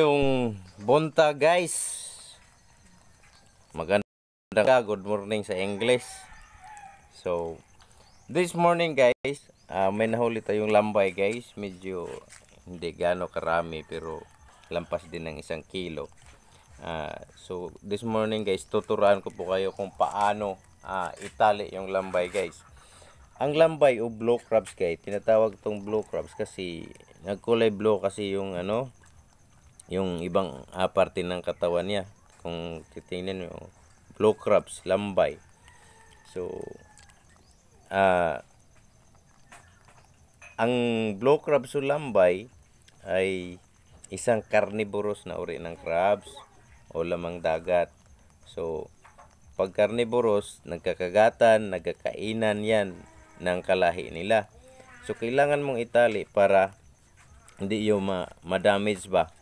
Yung bunta guys Magandang good morning sa English So This morning guys uh, May nahuli tayong lambay guys Medyo hindi gano karami Pero lampas din ng isang kilo uh, So this morning guys Tuturuan ko po kayo kung paano uh, Itali yung lambay guys Ang lambay o blue crabs guys Tinatawag tong blue crabs kasi Nagkulay blue kasi yung ano yung ibang uh, parte ng katawan niya kung titingnan mo low crabs lambay so uh, ang blow crabs o lambay ay isang carnivorous na uri ng crabs o lamang dagat so pag carnivorous nagkakagatan nagkakainan yan ng kalahi nila so kailangan mong itali para hindi yung ma- ma-damage ba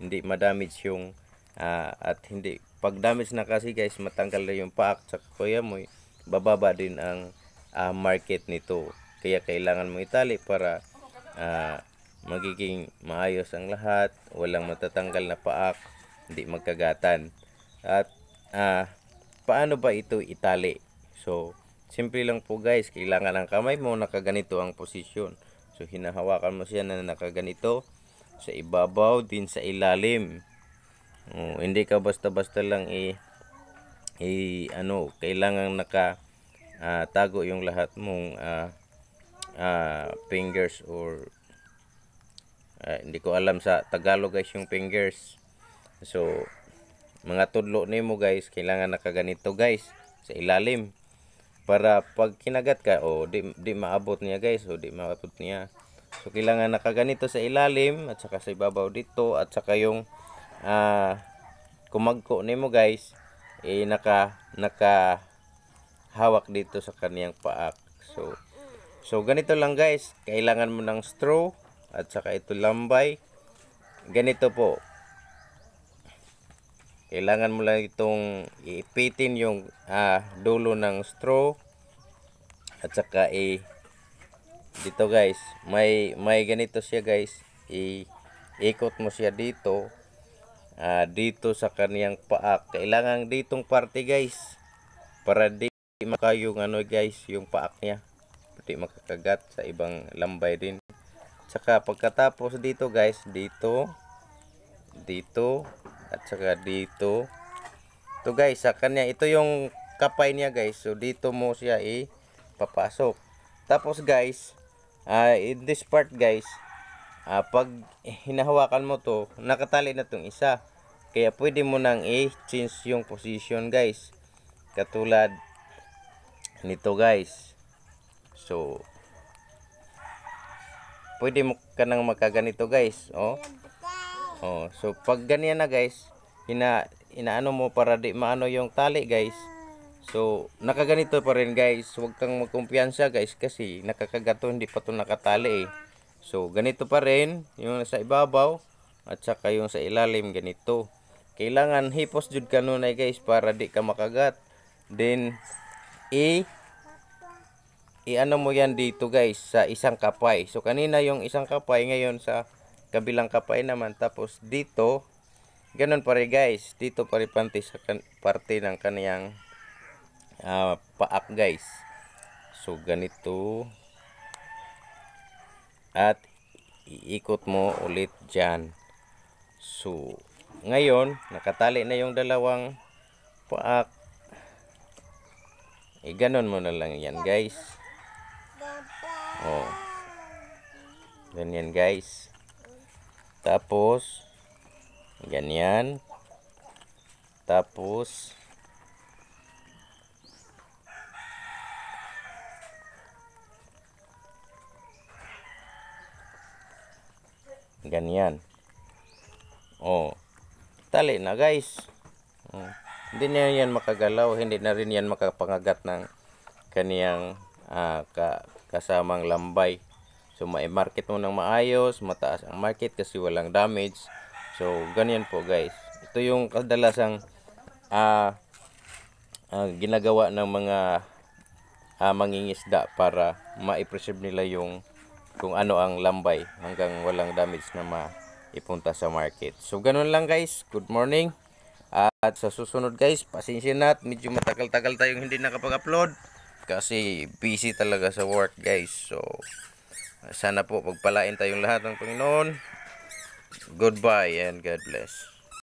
hindi ma-damage yung uh, at hindi pag damage na kasi guys matanggal na yung paak sa kuya mo bababa din ang uh, market nito kaya kailangan mo itali para uh, magiging maayos ang lahat walang matatanggal na paak hindi magkagatan at uh, paano ba ito itali so simple lang po guys kailangan ang kamay mo nakaganito ang posisyon so hinahawakan mo siya na nakaganito sa ibabaw din sa ilalim oh, hindi ka basta-basta lang i, i ano kailangan naka uh, tago yung lahat mong uh, uh, fingers or uh, hindi ko alam sa Tagalog guys yung fingers so mga tudlo nimo guys kailangan naka ganito guys sa ilalim para pag kinagat ka o oh, di, di maabot niya guys o oh, di maabot niya So kailangan nakaganito sa ilalim at saka sa ibabaw dito at saka yung uh, kumagko nimo guys eh naka naka hawak dito sa kaniyang paak. So so ganito lang guys, kailangan mo ng straw at saka ito lambay. Ganito po. Kailangan mo lang itong ipitin yung uh, dulo ng straw at saka eh, dito guys may may ganito siya guys i ikot mo siya dito uh, dito sa kaniyang paa kailangan ditong parte guys para di makayong ano guys yung paak niya pati makakagat sa ibang lambay din tsaka pagkatapos dito guys dito dito at saka dito to guys sa kanya ito yung kapay niya guys so dito mo siya i papasok tapos guys uh, in this part guys uh, pag hinahawakan mo to nakatali na tong isa kaya pwede mo nang i-change yung position guys katulad nito guys so pwede mo ka nang makaganito guys oh oh so pag ganyan na guys ina inaano mo para di maano yung tali guys So, nakaganito pa rin guys. Huwag kang magkumpiyansa guys kasi nakakagato hindi pa 'to nakatali eh. So, ganito pa rin yung sa ibabaw at saka yung sa ilalim ganito. Kailangan hipos jud ka nun eh, guys para di ka makagat. Then, i i-ano mo yan dito guys sa isang kapay. So, kanina yung isang kapay ngayon sa kabilang kapay naman. Tapos, dito, ganun pa rin guys. Dito pa rin pante sa parte ng kaniyang uh, pa-up guys. So ganito at iikot mo ulit dyan. So ngayon nakatali na yung dalawang pa-up. E eh, ganun mo na lang yan guys. Oh. Ganyan guys. Tapos ganyan. Tapos Ganyan. Oh. Tali na guys. Oh. Hindi na yan makagalaw. Hindi na rin yan makapangagat ng kaniyang uh, ka, kasamang lambay. So, ma-market mo ng maayos. Mataas ang market kasi walang damage. So, ganyan po guys. Ito yung kadalasang uh, uh, ginagawa ng mga uh, mangingisda para ma-preserve nila yung kung ano ang lambay hanggang walang damage na maipunta sa market. So ganun lang guys. Good morning. At sa susunod guys, pasensya na at medyo matagal-tagal tayong hindi nakapag-upload kasi busy talaga sa work guys. So sana po pagpalain tayong lahat ng Panginoon. Goodbye and God bless.